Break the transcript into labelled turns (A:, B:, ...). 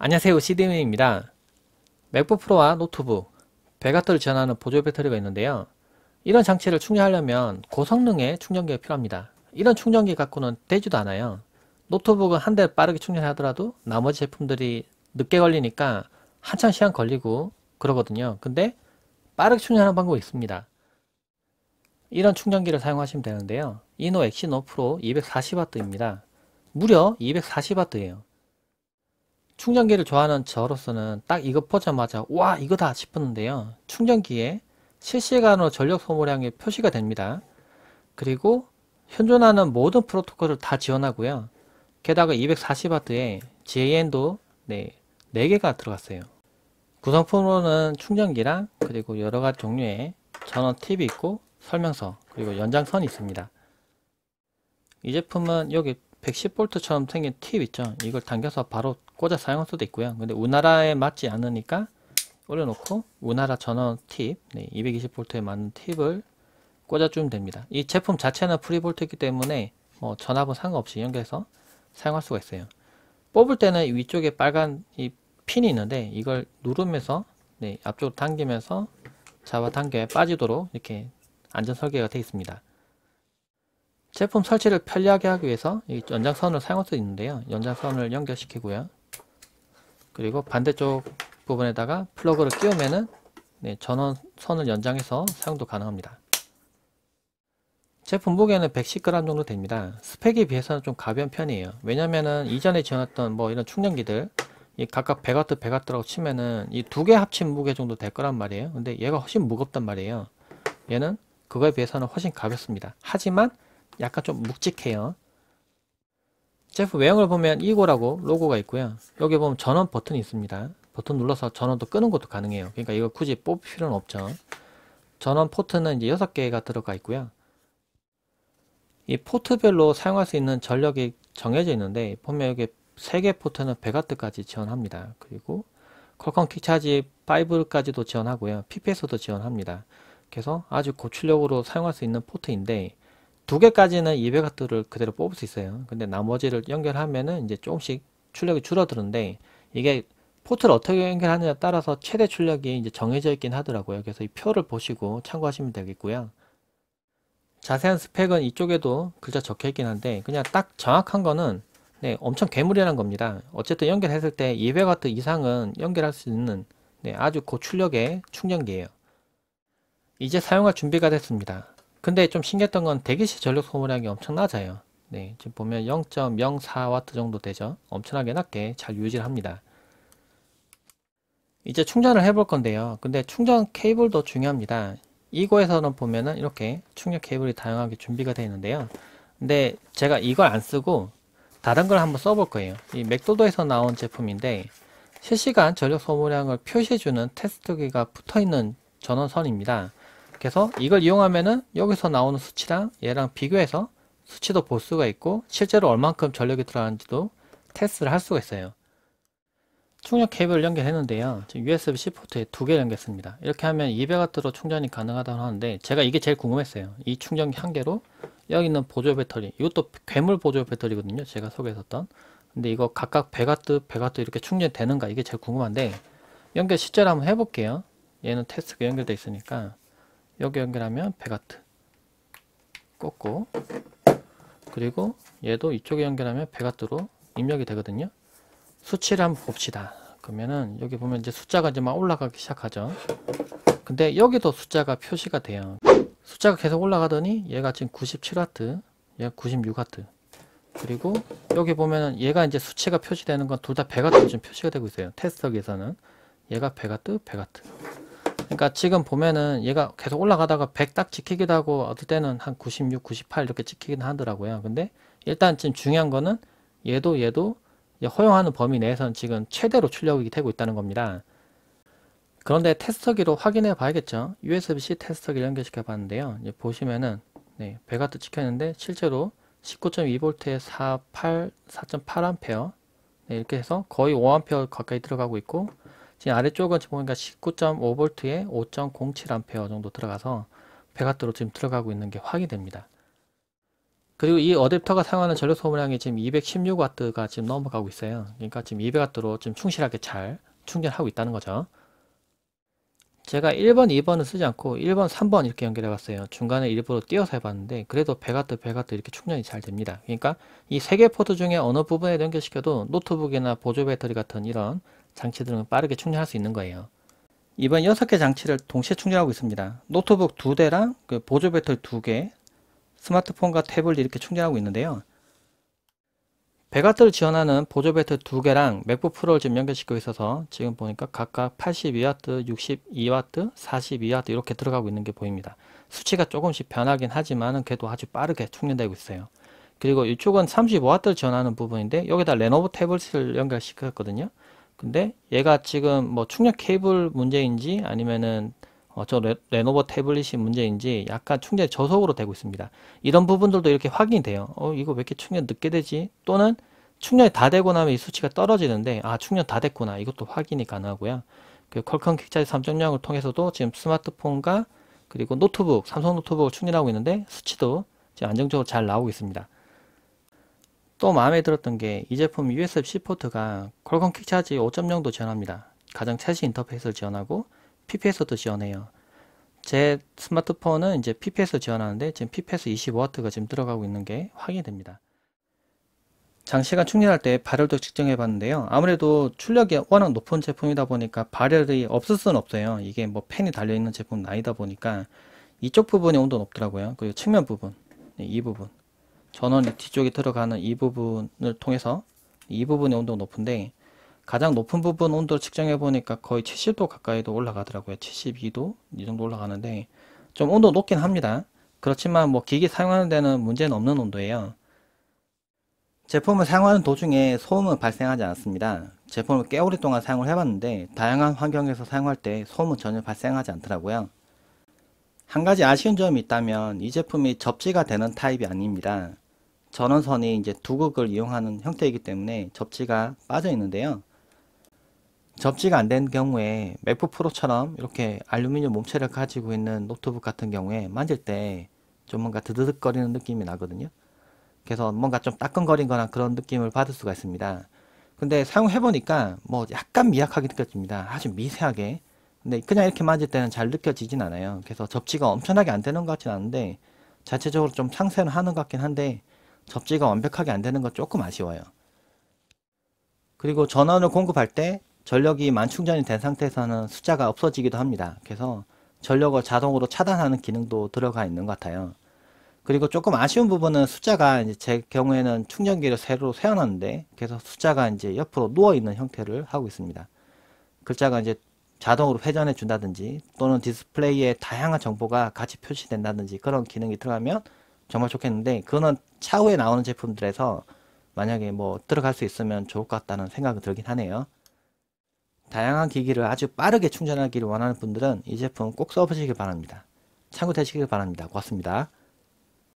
A: 안녕하세요 시드맨입니다 맥북 프로와 노트북 100W를 지원하는 보조 배터리가 있는데요 이런 장치를 충전하려면 고성능의 충전기가 필요합니다 이런 충전기 갖고는 되지도 않아요 노트북은 한 대 빠르게 충전하더라도 나머지 제품들이 늦게 걸리니까 한참 시간 걸리고 그러거든요 근데 빠르게 충전하는 방법이 있습니다 이런 충전기를 사용하시면 되는데요 이노 엑시노 프로 240W입니다 무려 240W예요 충전기를 좋아하는 저로서는 딱 이거 보자마자 와 이거다 싶었는데요. 충전기에 실시간으로 전력 소모량이 표시가 됩니다. 그리고 현존하는 모든 프로토콜을 다 지원하고요. 게다가 240W에 j n 도 네, 4개가 들어갔어요. 구성품으로는 충전기랑 그리고 여러가지 종류의 전원 팁이 있고 설명서 그리고 연장선이 있습니다. 이 제품은 여기 110V처럼 생긴 팁 있죠? 이걸 당겨서 바로 꽂아 사용할 수도 있고요. 근데 우나라에 맞지 않으니까 올려놓고 우나라 전원 팁, 네, 220V에 맞는 팁을 꽂아주면 됩니다. 이 제품 자체는 프리볼트이기 때문에 뭐 전압은 상관없이 연결해서 사용할 수가 있어요. 뽑을 때는 위쪽에 빨간 이 핀이 있는데 이걸 누르면서 네, 앞쪽으로 당기면서 잡아당겨에 빠지도록 이렇게 안전 설계가 되어 있습니다. 제품 설치를 편리하게 하기 위해서 이 연장선을 사용할 수 있는데요. 연장선을 연결시키고요. 그리고 반대쪽 부분에다가 플러그를 끼우면은 네, 전원선을 연장해서 사용도 가능합니다. 제품 무게는 110g 정도 됩니다. 스펙에 비해서는 좀 가벼운 편이에요. 왜냐면은 이전에 지어놨던뭐 이런 충전기들 각각 100W, 100W라고 치면은 이 두 개 합친 무게 정도 될 거란 말이에요. 근데 얘가 훨씬 무겁단 말이에요. 얘는 그거에 비해서는 훨씬 가볍습니다. 하지만 약간 좀 묵직해요. 제프 외형을 보면 이고라고 로고가 있고요. 여기 보면 전원 버튼이 있습니다. 버튼 눌러서 전원도 끄는 것도 가능해요. 그러니까 이걸 굳이 뽑을 필요는 없죠. 전원 포트는 이제 6개가 들어가 있고요. 이 포트별로 사용할 수 있는 전력이 정해져 있는데 보면 여기 3개 포트는 100W까지 지원합니다. 그리고 퀄컴 킥차지 5까지도 지원하고요. PPS도 지원합니다. 그래서 아주 고출력으로 사용할 수 있는 포트인데 두 개까지는 200W를 그대로 뽑을 수 있어요. 근데 나머지를 연결하면은 이제 조금씩 출력이 줄어드는데 이게 포트를 어떻게 연결하느냐에 따라서 최대 출력이 이제 정해져 있긴 하더라고요. 그래서 이 표를 보시고 참고하시면 되겠고요. 자세한 스펙은 이쪽에도 글자 적혀 있긴 한데 그냥 딱 정확한 거는 네, 엄청 괴물이라는 겁니다. 어쨌든 연결했을 때 200W 이상은 연결할 수 있는 네, 아주 고출력의 충전기예요. 이제 사용할 준비가 됐습니다. 근데 좀 신기했던 건대기실 전력 소모량이 엄청 낮아요. 네, 지금 보면 0.04W 정도 되죠. 엄청나게 낮게 잘 유지를 합니다. 이제 충전을 해볼 건데요. 근데 충전 케이블도 중요합니다. 이거에서는 보면은 이렇게 충전 케이블이 다양하게 준비가 되어 있는데요. 근데 제가 이걸 안 쓰고 다른 걸 한번 써볼 거예요. 이 맥도도에서 나온 제품인데 실시간 전력 소모량을 표시해주는 테스트기가 붙어있는 전원선입니다. 그래서 이걸 이용하면은 여기서 나오는 수치랑 얘랑 비교해서 수치도 볼 수가 있고 실제로 얼만큼 전력이 들어가는지도 테스트를 할 수가 있어요 충전 케이블을 연결했는데요 USB-C 포트에 두개를 연결했습니다 이렇게 하면 200W로 충전이 가능하다고 하는데 제가 이게 제일 궁금했어요 이 충전기 한 개로 여기 있는 보조 배터리 이것도 괴물 보조 배터리거든요 제가 소개했었던 근데 이거 각각 100W, 100W 이렇게 충전되는가 이게 제일 궁금한데 연결 실제로 한번 해볼게요 얘는 테스트가 연결되어 있으니까 여기 연결하면 백아트 꽂고 그리고 얘도 이쪽에 연결하면 백아트로 입력이 되거든요 수치를 한번 봅시다 그러면은 여기 보면 이제 숫자가 이제 막 올라가기 시작하죠 근데 여기도 숫자가 표시가 돼요 숫자가 계속 올라가더니 얘가 지금 97W 얘가 96W 그리고 여기 보면은 얘가 이제 수치가 표시되는 건 둘 다 100W 지금 표시가 되고 있어요 테스트기에서는 얘가 100W 100W 그러니까 지금 보면은 얘가 계속 올라가다가 100 딱 찍히기도 하고 어떨 때는 한 96, 98 이렇게 찍히긴 하더라고요. 근데 일단 지금 중요한 거는 얘도 얘도 허용하는 범위 내에서는 지금 최대로 출력이 되고 있다는 겁니다. 그런데 테스터기로 확인해 봐야겠죠. USB-C 테스터기를 연결시켜 봤는데요. 보시면은 네, 100W 찍혔는데 실제로 19.2V에 48, 4.8A 네, 이렇게 해서 거의 5A 가까이 들어가고 있고 지금 아래쪽은 지금 보니까 19.5V에 5.07A 정도 들어가서 100W로 지금 들어가고 있는 게 확인됩니다. 그리고 이 어댑터가 사용하는 전력 소모량이 지금 216W가 지금 넘어가고 있어요. 그러니까 지금 200W로 지금 충실하게 잘 충전하고 있다는 거죠. 제가 1번, 2번은 쓰지 않고 1번, 3번 이렇게 연결해 봤어요. 중간에 일부러 띄어서 해봤는데 그래도 배가뜨 배가뜨 이렇게 충전이 잘 됩니다. 그러니까 이 세 개포트 중에 어느 부분에 연결시켜도 노트북이나 보조 배터리 같은 이런 장치들은 빠르게 충전할 수 있는 거예요. 이번 6개 장치를 동시에 충전하고 있습니다. 노트북 2대랑 그 보조 배터리 2개, 스마트폰과 태블릿 이렇게 충전하고 있는데요. 배가트를 지원하는 보조배트 두개랑 맥북 프로를 지금 연결시키고 있어서 지금 보니까 각각 82W, 62W, 42W 이렇게 들어가고 있는 게 보입니다. 수치가 조금씩 변하긴 하지만 걔도 아주 빠르게 충전되고 있어요. 그리고 이쪽은 35W를 지원하는 부분인데 여기다 레노버 태블릿을 연결시켰거든요. 근데 얘가 지금 뭐 충전 케이블 문제인지 아니면은 어, 저 레, 노버 태블릿이 문제인지 약간 충전이 저속으로 되고 있습니다. 이런 부분들도 이렇게 확인이 돼요. 어, 이거 왜 이렇게 충전 늦게 되지? 또는 충전이 다 되고 나면 이 수치가 떨어지는데 아 충전 다 됐구나 이것도 확인이 가능하고요. 그컬컴 퀵차지 3.0을 통해서도 지금 스마트폰과 그리고 노트북, 삼성 노트북을 충전하고 있는데 수치도 지금 안정적으로 잘 나오고 있습니다. 또 마음에 들었던 게 이 제품 USB-C 포트가 퀄컴 퀵차지 5.0도 지원합니다. 가장 최신 인터페이스를 지원하고 PPS도 지원해요. 제 스마트폰은 이제 PPS 지원하는데 지금 PPS 25W가 지금 들어가고 있는 게확인 됩니다. 장시간 충전할 때 발열도 측정해 봤는데요. 아무래도 출력이 워낙 높은 제품이다 보니까 발열이 없을 수는 없어요. 이게 뭐 팬이 달려 있는 제품은 아니다 보니까 이쪽 부분이 온도높더라고요 그리고 측면 부분, 네, 이 부분, 전원이 뒤쪽에 들어가는 이 부분을 통해서 이부분이 온도가 높은데 가장 높은 부분 온도 를 측정해 보니까 거의 70도 가까이도 올라가더라고요. 72도 이 정도 올라가는데 좀 온도 높긴 합니다. 그렇지만 뭐 기기 사용하는 데는 문제는 없는 온도예요. 제품을 사용하는 도중에 소음은 발생하지 않습니다. 제품을 꽤 오랫동안 사용을 해봤는데 다양한 환경에서 사용할 때 소음은 전혀 발생하지 않더라고요. 한 가지 아쉬운 점이 있다면 이 제품이 접지가 되는 타입이 아닙니다. 전원선이 이제 두 극을 이용하는 형태이기 때문에 접지가 빠져 있는데요. 접지가 안 된 경우에 맥북 프로처럼 이렇게 알루미늄 몸체를 가지고 있는 노트북 같은 경우에 만질 때 좀 뭔가 드드득거리는 느낌이 나거든요. 그래서 뭔가 좀 따끔거린거나 그런 느낌을 받을 수가 있습니다. 근데 사용해보니까 뭐 약간 미약하게 느껴집니다. 아주 미세하게. 근데 그냥 이렇게 만질 때는 잘 느껴지진 않아요. 그래서 접지가 엄청나게 안 되는 것 같진 않은데 자체적으로 좀상세는 하는 것 같긴 한데 접지가 완벽하게 안 되는 건 조금 아쉬워요. 그리고 전원을 공급할 때 전력이 만충전이 된 상태에서는 숫자가 없어지기도 합니다. 그래서 전력을 자동으로 차단하는 기능도 들어가 있는 것 같아요. 그리고 조금 아쉬운 부분은 숫자가 이제 제 경우에는 충전기를 새로 세워놨는데 그래서 숫자가 이제 옆으로 누워있는 형태를 하고 있습니다. 글자가 이제 자동으로 회전해 준다든지 또는 디스플레이에 다양한 정보가 같이 표시된다든지 그런 기능이 들어가면 정말 좋겠는데 그거는 차후에 나오는 제품들에서 만약에 뭐 들어갈 수 있으면 좋을 것 같다는 생각이 들긴 하네요. 다양한 기기를 아주 빠르게 충전하기를 원하는 분들은 이 제품 꼭 써보시길 바랍니다. 참고되시길 바랍니다. 고맙습니다.